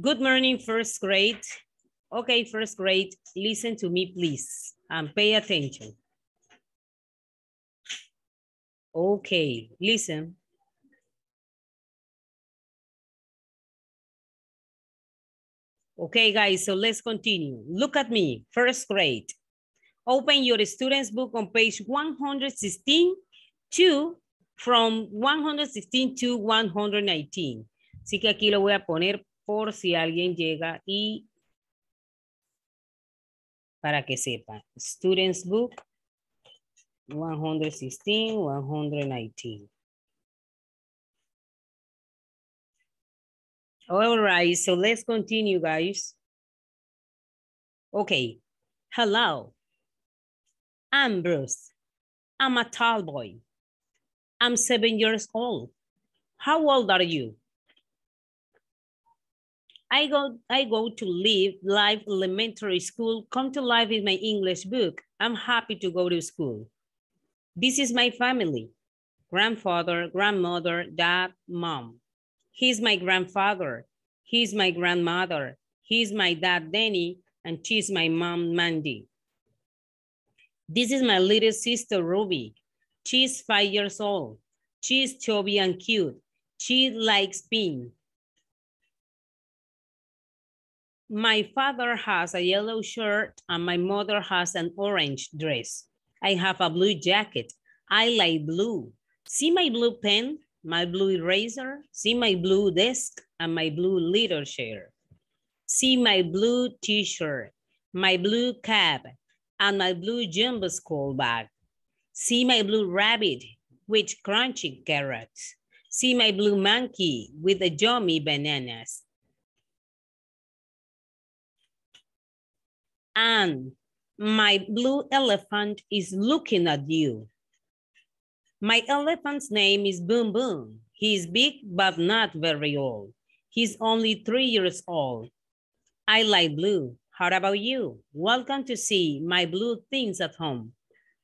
Good morning, first grade. Okay, first grade, listen to me, please, and pay attention. Okay, listen. Okay, guys, so let's continue. Look at me, first grade. Open your student's book on page 116 to from 116 to 119. Así que aquí lo voy a poner por si alguien llega y para que sepa. Students book 116, 119. All right, so let's continue, guys. Okay, hello. Bruce. I'm a tall boy. I'm seven years old. How old are you? I go, I go to live live elementary school. Come to life in my English book. I'm happy to go to school. This is my family. Grandfather, grandmother, dad, mom. He's my grandfather. He's my grandmother. He's my dad, Danny, and she's my mom, Mandy. This is my little sister, Ruby. She's five years old. She's chubby and cute. She likes pink. My father has a yellow shirt and my mother has an orange dress. I have a blue jacket. I like blue. See my blue pen, my blue eraser, see my blue desk and my blue little chair. See my blue t-shirt, my blue cap, and my blue jumbo school bag. See my blue rabbit with crunchy carrots. See my blue monkey with the yummy bananas. And my blue elephant is looking at you. My elephant's name is Boom Boom. He is big, but not very old. He's only three years old. I like blue. How about you? Welcome to see my blue things at home.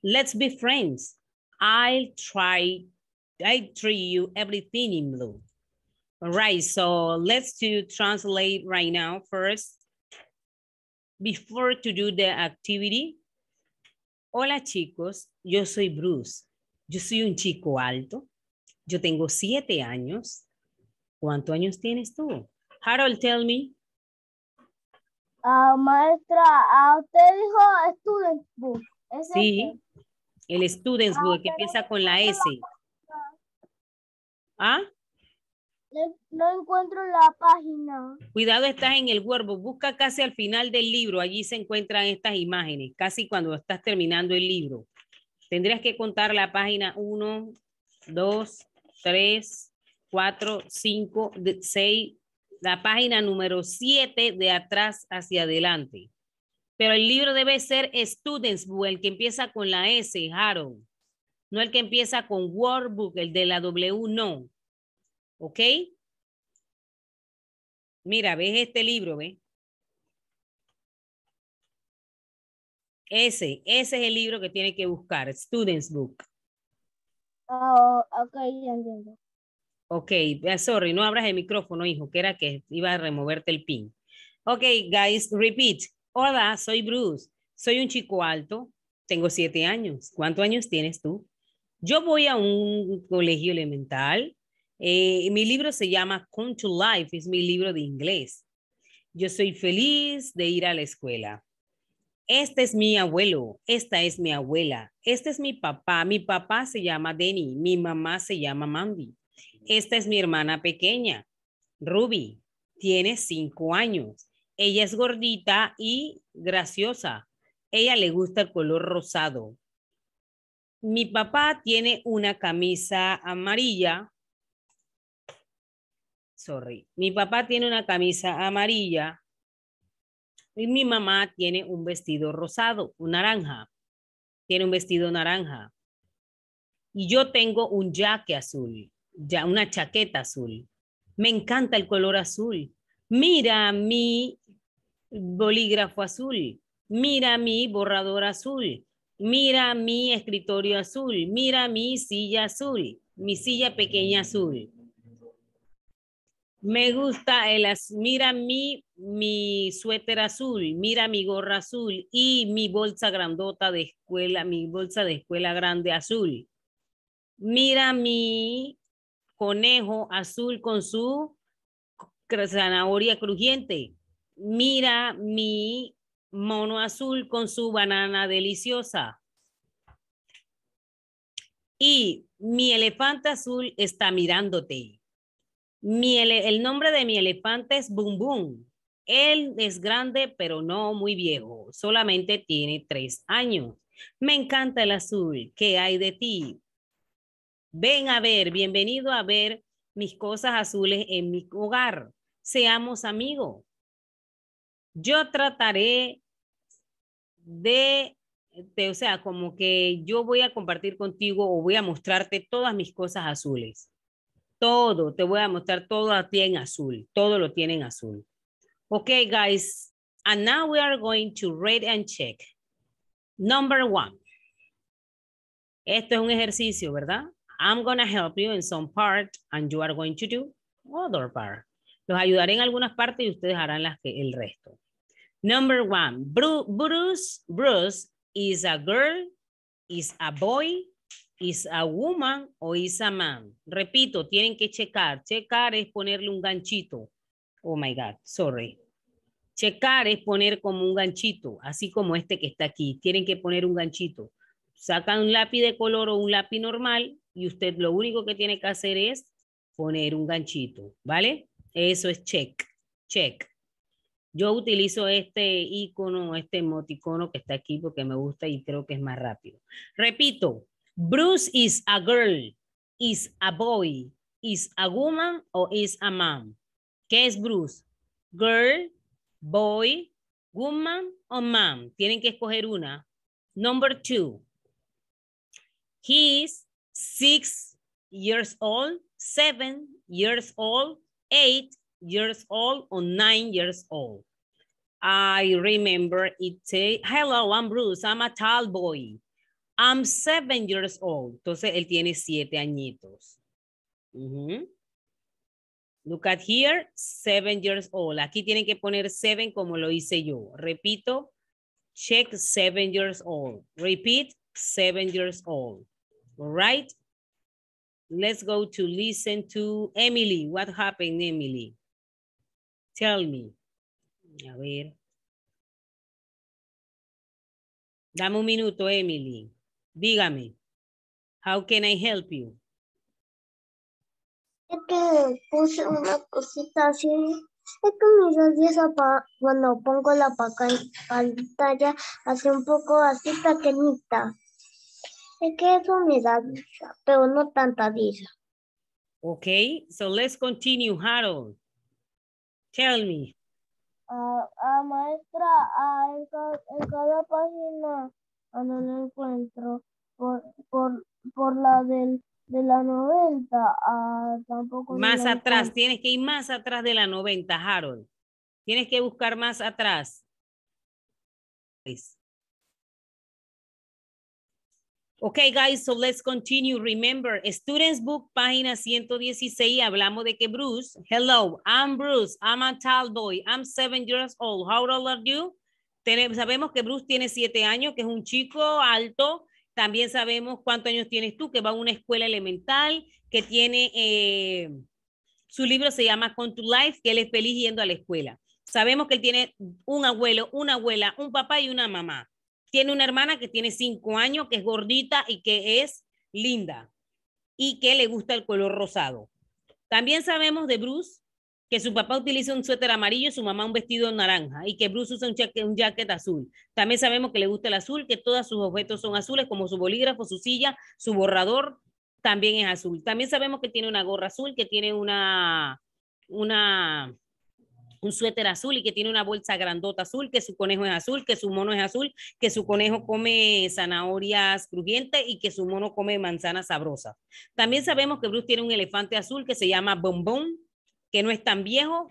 Let's be friends. I'll try, I treat you everything in blue. All right, so let's do translate right now first. Before to do the activity. Hola chicos, yo soy Bruce. Yo soy un chico alto. Yo tengo siete años. ¿Cuántos años tienes tú? Harold, tell me. Uh, maestra, a ah, usted dijo estudiante? book. sí, El Students ah, Book, que empieza con la S. ¿Ah? No encuentro la página. Cuidado, estás en el Workbook. Busca casi al final del libro. Allí se encuentran estas imágenes, casi cuando estás terminando el libro. Tendrías que contar la página 1, 2, 3, 4, 5, 6, la página número 7 de atrás hacia adelante. Pero el libro debe ser Students Book, el que empieza con la S, Harold. No el que empieza con Workbook, el de la W, no. ¿Ok? Mira, ves este libro, ve. Ese, ese es el libro que tiene que buscar, Students Book. Oh, ok, ya entiendo. Ok, eh, sorry, no abras el micrófono, hijo, que era que iba a removerte el pin. Ok, guys, repeat. Hola, soy Bruce. Soy un chico alto. Tengo siete años. ¿Cuántos años tienes tú? Yo voy a un colegio elemental. Eh, mi libro se llama Come to Life. Es mi libro de inglés. Yo soy feliz de ir a la escuela. Este es mi abuelo, esta es mi abuela, este es mi papá, mi papá se llama Denny, mi mamá se llama Mandy, esta es mi hermana pequeña, Ruby, tiene cinco años, ella es gordita y graciosa. Ella le gusta el color rosado. Mi papá tiene una camisa amarilla. Sorry. Mi papá tiene una camisa amarilla y mi mamá tiene un vestido rosado, un naranja. Tiene un vestido naranja. Y yo tengo un jaque azul, ya una chaqueta azul. Me encanta el color azul. Mira mi bolígrafo azul, mira mi borrador azul, mira mi escritorio azul, mira mi silla azul, mi silla pequeña azul. Me gusta el azul, mira mi, mi suéter azul, mira mi gorra azul y mi bolsa grandota de escuela, mi bolsa de escuela grande azul. Mira mi conejo azul con su zanahoria crujiente. Mira mi mono azul con su banana deliciosa. Y mi elefante azul está mirándote. el nombre de mi elefante es Bum Bum. Él es grande, pero no muy viejo. Solamente tiene tres años. Me encanta el azul. ¿Qué hay de ti? Ven a ver, bienvenido a ver mis cosas azules en mi hogar seamos amigos. Yo trataré de, o sea, como que yo voy a compartir contigo o voy a mostrarte todas mis cosas azules. Todo, te voy a mostrar todo a ti en azul. Todo lo tiene en azul. Ok, guys. And now we are going to read and check. Number one. Esto es un ejercicio, ¿verdad? I'm going to help you in some part and you are going to do other part. Los ayudaré en algunas partes y ustedes harán las el resto. Number one, Bruce, Bruce is a girl, is a boy, is a woman o is a man. Repito, tienen que checar. Checar es ponerle un ganchito. Oh my God, sorry. Checar es poner como un ganchito, así como este que está aquí. Tienen que poner un ganchito. Sacan un lápiz de color o un lápiz normal y usted lo único que tiene que hacer es poner un ganchito, ¿vale? Eso es check, check. Yo utilizo este icono, este emoticono que está aquí porque me gusta y creo que es más rápido. Repito, Bruce is a girl, is a boy, is a woman o is a man. ¿Qué es Bruce? Girl, boy, woman o man. Tienen que escoger una. Number two. He is six years old, seven years old, eight years old or nine years old. I remember it say, hello, I'm Bruce, I'm a tall boy. I'm seven years old. Entonces, él tiene siete añitos. Look at here, seven years old. Aquí tienen que poner seven como lo hice yo. Repito, check seven years old. Repeat, seven years old. right? Let's go to listen to Emily. What happened, Emily? Tell me. A ver. Dame un minuto, Emily. Dígame. How can I help you? Es que puse una cosita así. Es que mis días cuando pongo la pantalla, hace un poco así pequeñita sé que eso me pero no tanta risa. Ok, so let's continue, Harold. Tell me. Uh, maestra, ah, en, cada página no lo encuentro por, por, por la del, de la 90. tampoco más atrás, tienes que ir más atrás de la noventa, Harold. Tienes que buscar más atrás. Pues, Okay, guys, so let's continue. Remember, Students Book, página 116, hablamos de que Bruce, hello, I'm Bruce, I'm a tall boy, I'm seven years old, how old are you? sabemos que Bruce tiene siete años, que es un chico alto, también sabemos cuántos años tienes tú, que va a una escuela elemental, que tiene, eh, su libro se llama Con to Life, que él es feliz yendo a la escuela. Sabemos que él tiene un abuelo, una abuela, un papá y una mamá tiene una hermana que tiene cinco años, que es gordita y que es linda y que le gusta el color rosado. También sabemos de Bruce que su papá utiliza un suéter amarillo, y su mamá un vestido naranja y que Bruce usa un jacket, un jacket azul. También sabemos que le gusta el azul, que todos sus objetos son azules, como su bolígrafo, su silla, su borrador también es azul. También sabemos que tiene una gorra azul, que tiene una, una, un suéter azul y que tiene una bolsa grandota azul, que su conejo es azul, que su mono es azul, que su conejo come zanahorias crujientes y que su mono come manzanas sabrosas. También sabemos que Bruce tiene un elefante azul que se llama Bombón, que no es tan viejo,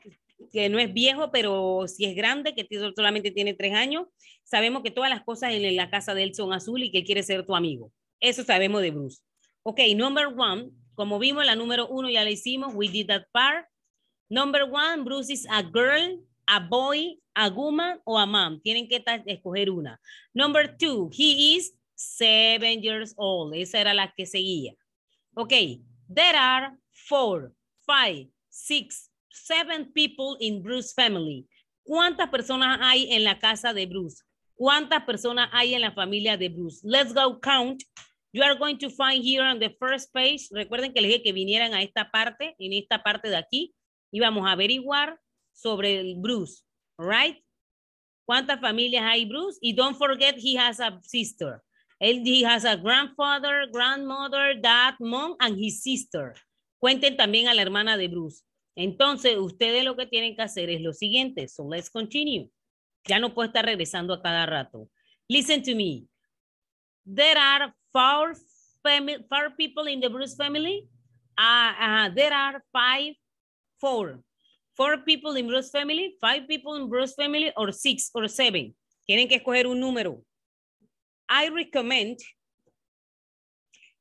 que no es viejo, pero si sí es grande, que solamente tiene tres años. Sabemos que todas las cosas en la casa de él son azul y que quiere ser tu amigo. Eso sabemos de Bruce. Ok, number one, como vimos, la número uno ya la hicimos, we did that part. Number one, Bruce is a girl, a boy, a woman o a mom. Tienen que escoger una. Number two, he is seven years old. Esa era la que seguía. Ok, there are four, five, six, seven people in Bruce's family. ¿Cuántas personas hay en la casa de Bruce? ¿Cuántas personas hay en la familia de Bruce? Let's go count. You are going to find here on the first page. Recuerden que les dije que vinieran a esta parte, en esta parte de aquí y vamos a averiguar sobre el Bruce, right? ¿Cuántas familias hay Bruce? Y don't forget he has a sister. Él he has a grandfather, grandmother, dad, mom, and his sister. Cuenten también a la hermana de Bruce. Entonces, ustedes lo que tienen que hacer es lo siguiente. So let's continue. Ya no puedo estar regresando a cada rato. Listen to me. There are four, people in the Bruce family. Ah, there are five four. Four people in Bruce family, five people in Bruce family, or six or seven. Tienen que escoger un número. I recommend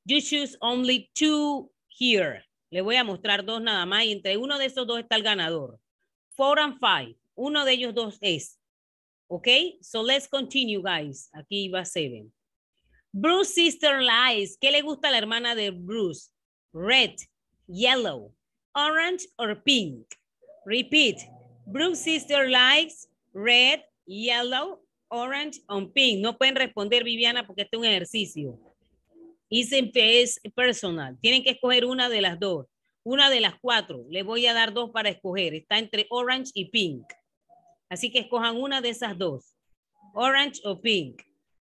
you choose only two here. Le voy a mostrar dos nada más y entre uno de esos dos está el ganador. Four and five. Uno de ellos dos es. Ok, so let's continue, guys. Aquí va seven. Bruce Sister Lies. ¿Qué le gusta a la hermana de Bruce? Red, yellow orange or pink? Repeat. Brooke's sister likes red, yellow, orange or pink. No pueden responder, Viviana, porque este es un ejercicio. es personal. Tienen que escoger una de las dos. Una de las cuatro. Le voy a dar dos para escoger. Está entre orange y pink. Así que escojan una de esas dos. Orange o pink.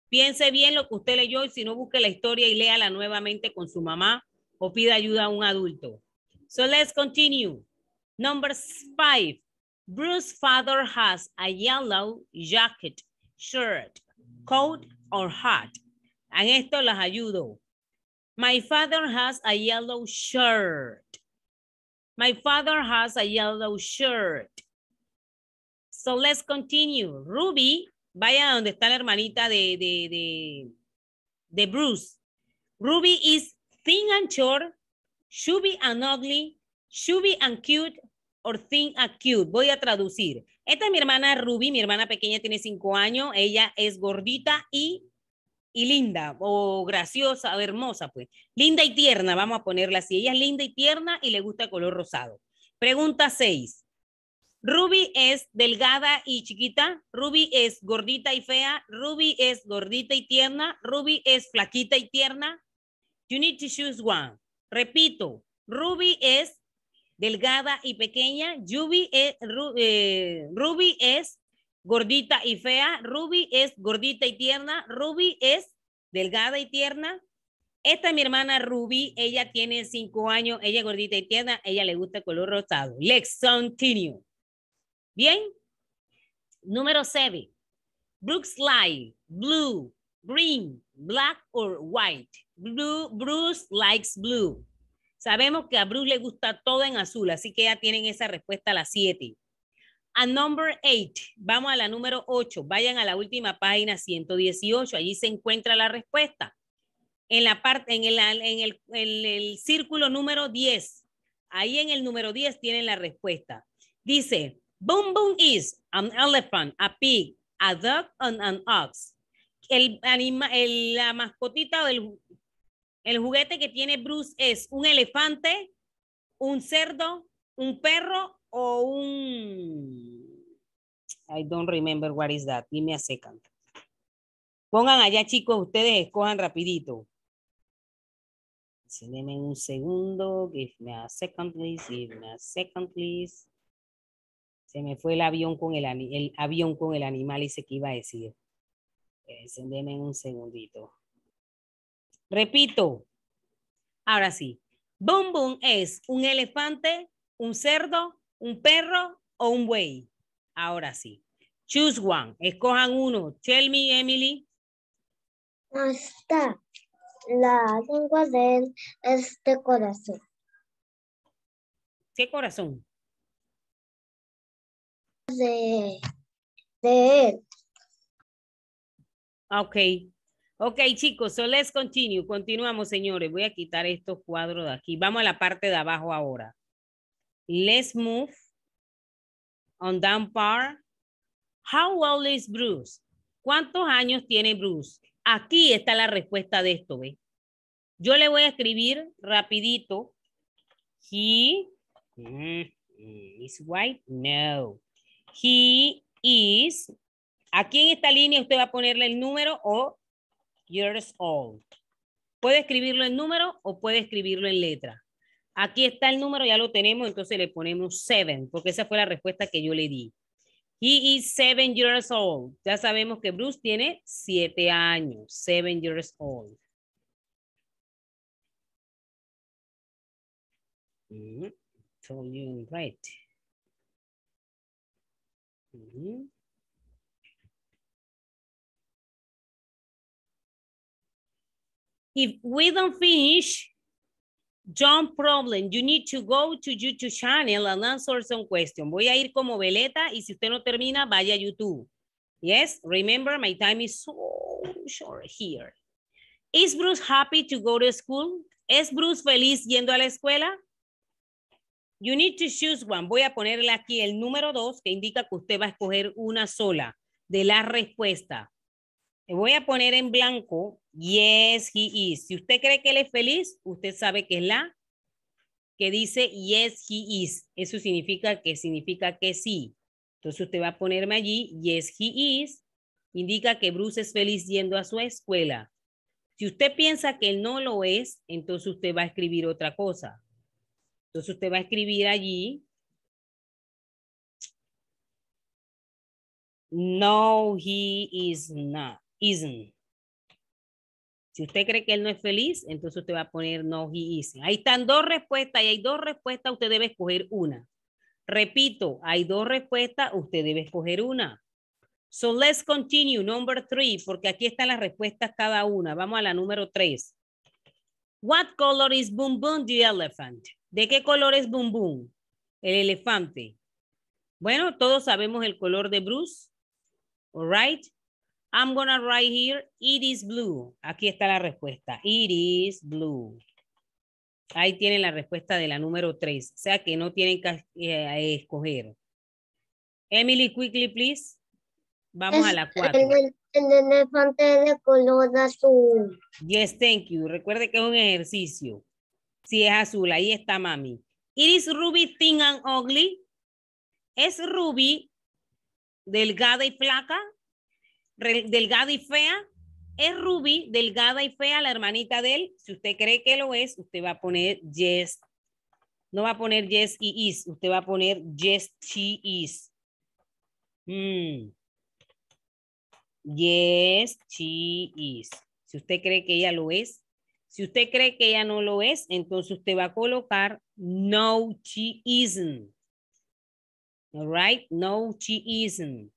Piense bien lo que usted leyó y si no, busque la historia y léala nuevamente con su mamá o pida ayuda a un adulto. So let's continue. Number five, Bruce's father has a yellow jacket, shirt, coat, or hat. En esto las ayudo. My father has a yellow shirt. My father has a yellow shirt. So let's continue. Ruby, vaya donde está la hermanita de, de, de, de Bruce. Ruby is thin and short Shubby and ugly, Shubby and cute, or think and cute. Voy a traducir. Esta es mi hermana Ruby, mi hermana pequeña tiene cinco años. Ella es gordita y, y linda, o graciosa, o hermosa, pues. Linda y tierna, vamos a ponerla así. Ella es linda y tierna y le gusta el color rosado. Pregunta seis. Ruby es delgada y chiquita, Ruby es gordita y fea, Ruby es gordita y tierna, Ruby es flaquita y tierna. You need to choose one. Repito, Ruby es delgada y pequeña, e, eh, Ruby es, gordita y fea, Ruby es gordita y tierna, Ruby es delgada y tierna. Esta es mi hermana Ruby, ella tiene cinco años, ella es gordita y tierna, ella le gusta el color rosado. Let's continue. Bien. Número 7. Brooks Light, blue, green, black or white. Blue, Bruce likes blue. Sabemos que a Bruce le gusta todo en azul, así que ya tienen esa respuesta a las 7. A number eight, vamos a la número 8. Vayan a la última página 118, allí se encuentra la respuesta. En la parte en el, en el, círculo número 10, ahí en el número 10 tienen la respuesta. Dice, Boom Boom is an elephant, a pig, a duck and an ox. El, la mascotita del... El juguete que tiene Bruce es un elefante, un cerdo, un perro o un... I don't remember what is that. Dime a second. Pongan allá, chicos, ustedes escojan rapidito. en un segundo. Give me a second, please. Give me a second, please. Se me fue el avión con el, el avión con el animal y se que iba a decir. en un segundito. Repito, ahora sí. Bum es un elefante, un cerdo, un perro o un buey. Ahora sí. Choose one. Escojan uno. Tell me, Emily. Hasta la lengua de él este corazón. ¿Qué corazón? De, de él. Ah, ok. Ok, chicos, so let's continue. Continuamos, señores. Voy a quitar estos cuadros de aquí. Vamos a la parte de abajo ahora. Let's move on down par. How old is Bruce? ¿Cuántos años tiene Bruce? Aquí está la respuesta de esto, ¿ve? Yo le voy a escribir rapidito. He is white. No. He is. Aquí en esta línea usted va a ponerle el número o years old. Puede escribirlo en número o puede escribirlo en letra. Aquí está el número, ya lo tenemos, entonces le ponemos seven, porque esa fue la respuesta que yo le di. He is seven years old. Ya sabemos que Bruce tiene siete años, seven years old. Mm-hmm. Told right. Mm-hmm. If we don't finish, John Problem, you need to go to YouTube channel and answer some question. Voy a ir como veleta y si usted no termina, vaya a YouTube. Yes, remember my time is so short here. Is Bruce happy to go to school? ¿Es Bruce feliz yendo a la escuela? You need to choose one. Voy a ponerle aquí el número dos que indica que usted va a escoger una sola de la respuesta voy a poner en blanco, yes, he is. Si usted cree que él es feliz, usted sabe que es la que dice yes, he is. Eso significa que significa que sí. Entonces usted va a ponerme allí, yes, he is. Indica que Bruce es feliz yendo a su escuela. Si usted piensa que él no lo es, entonces usted va a escribir otra cosa. Entonces usted va a escribir allí. No, he is not isn't. Si usted cree que él no es feliz, entonces usted va a poner no, y isn't. Ahí están dos respuestas y hay dos respuestas, usted debe escoger una. Repito, hay dos respuestas, usted debe escoger una. So let's continue, number three, porque aquí están las respuestas cada una. Vamos a la número tres. What color is Boom Boom the elephant? ¿De qué color es Boom Boom? El elefante. Bueno, todos sabemos el color de Bruce. All right. I'm gonna write here, it is blue. Aquí está la respuesta, it is blue. Ahí tienen la respuesta de la número 3, o sea que no tienen que eh, escoger. Emily, quickly, please. Vamos a la 4. el, el de color azul. Yes, thank you. Recuerde que es un ejercicio. Si es azul, ahí está, mami. It is Ruby thin and ugly. ¿Es Ruby delgada y flaca? delgada y fea, es Ruby, delgada y fea, la hermanita de él. Si usted cree que lo es, usted va a poner yes. No va a poner yes y is, usted va a poner yes, she is. Mm. Yes, she is. Si usted cree que ella lo es. Si usted cree que ella no lo es, entonces usted va a colocar no, she isn't. All right? No, she isn't.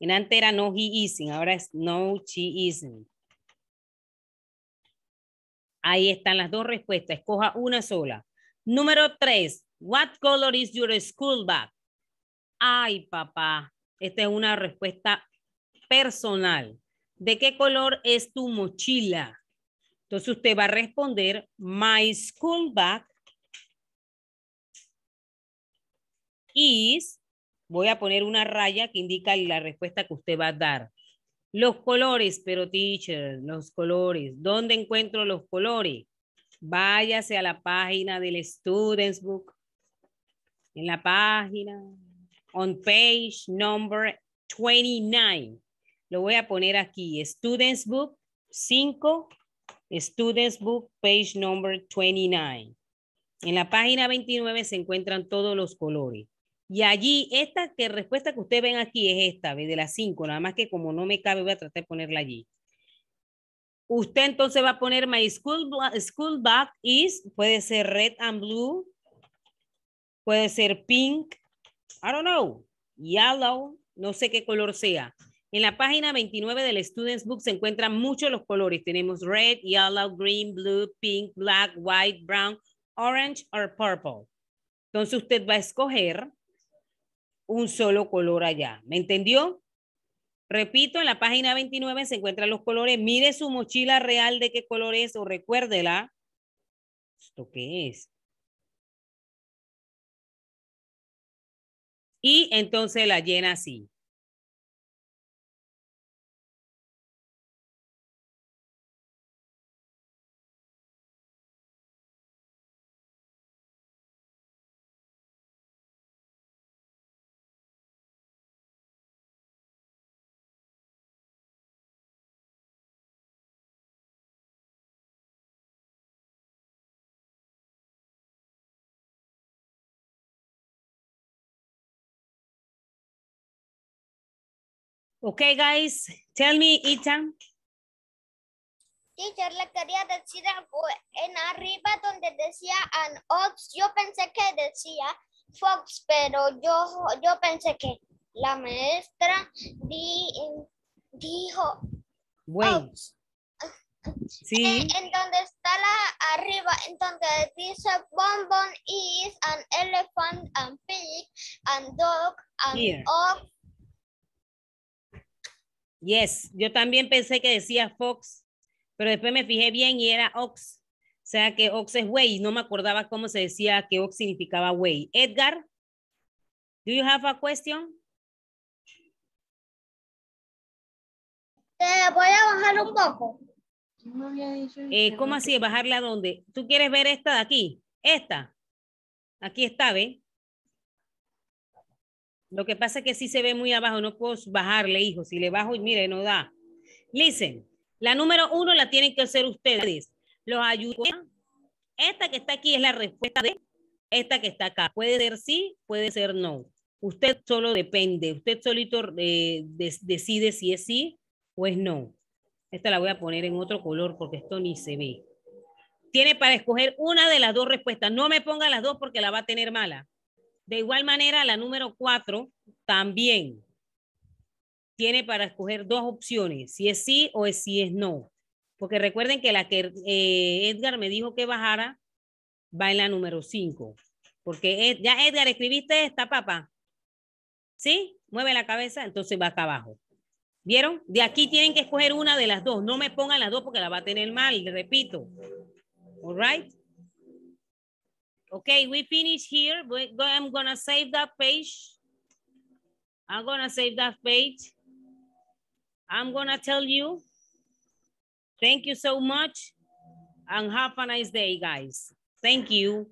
En antes era no he isn't, ahora es no she isn't. Ahí están las dos respuestas, escoja una sola. Número tres, what color is your school bag? Ay, papá, esta es una respuesta personal. ¿De qué color es tu mochila? Entonces usted va a responder, my school bag is voy a poner una raya que indica la respuesta que usted va a dar. Los colores, pero teacher, los colores. ¿Dónde encuentro los colores? Váyase a la página del Students Book. En la página, on page number 29. Lo voy a poner aquí, Students Book 5, Students Book, page number 29. En la página 29 se encuentran todos los colores. Y allí, esta que respuesta que usted ven aquí es esta, de las 5. nada más que como no me cabe, voy a tratar de ponerla allí. Usted entonces va a poner my school, school bag is, puede ser red and blue, puede ser pink, I don't know, yellow, no sé qué color sea. En la página 29 del Students Book se encuentran muchos los colores. Tenemos red, yellow, green, blue, pink, black, white, brown, orange or purple. Entonces usted va a escoger un solo color allá. ¿Me entendió? Repito, en la página 29 se encuentran los colores. Mire su mochila real de qué color es o recuérdela. ¿Esto qué es? Y entonces la llena así. Okay, guys, tell me, Ethan. Teacher, le quería decir algo. En arriba donde decía an ox, yo pensé que decía fox, pero yo, yo pensé que la maestra di, dijo Sí. En, donde está la arriba, en donde dice bonbon is an elephant and pig and dog and ox Yes, yo también pensé que decía Fox, pero después me fijé bien y era Ox. O sea que Ox es güey, no me acordaba cómo se decía que Ox significaba güey. Edgar, do you have a question? voy a bajar un poco. Eh, ¿Cómo así? ¿Bajarle a dónde? ¿Tú quieres ver esta de aquí? Esta. Aquí está, ¿ve? Lo que pasa es que sí se ve muy abajo, no puedo bajarle, hijo. Si le bajo, mire, no da. Listen, la número uno la tienen que hacer ustedes. Los ayudan. Esta que está aquí es la respuesta de esta que está acá. Puede ser sí, puede ser no. Usted solo depende. Usted solito eh, decide si es sí o es no. Esta la voy a poner en otro color porque esto ni se ve. Tiene para escoger una de las dos respuestas. No me ponga las dos porque la va a tener mala. De igual manera, la número cuatro también tiene para escoger dos opciones, si es sí o si es no. Porque recuerden que la que eh, Edgar me dijo que bajara va en la número cinco. Porque ya Edgar, escribiste esta papa. ¿Sí? Mueve la cabeza, entonces va acá abajo. ¿Vieron? De aquí tienen que escoger una de las dos. No me pongan las dos porque la va a tener mal, le repito. ¿All right? Okay, we finish here. I'm gonna save that page. I'm gonna save that page. I'm gonna tell you, thank you so much and have a nice day, guys. Thank you.